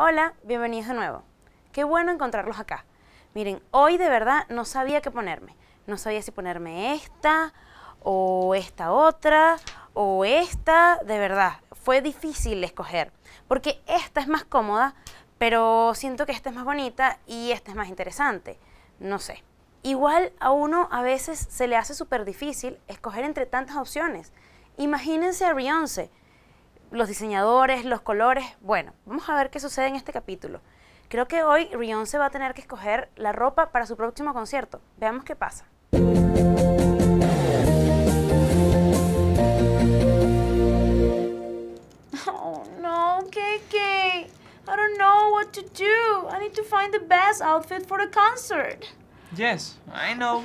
Hola, bienvenidos de nuevo. Qué bueno encontrarlos acá. Miren, hoy de verdad no sabía qué ponerme. No sabía si ponerme esta o esta otra o esta, de verdad. Fue difícil escoger porque esta es más cómoda, pero siento que esta es más bonita y esta es más interesante. No sé. Igual a uno a veces se le hace súper difícil escoger entre tantas opciones. Imagínense a Beyoncé los diseñadores, los colores. Bueno, vamos a ver qué sucede en este capítulo. Creo que hoy Rion se va a tener que escoger la ropa para su próximo concierto. Veamos qué pasa. Oh no, I don't know what to do. I need to find the best outfit for the concert. Yes, I know.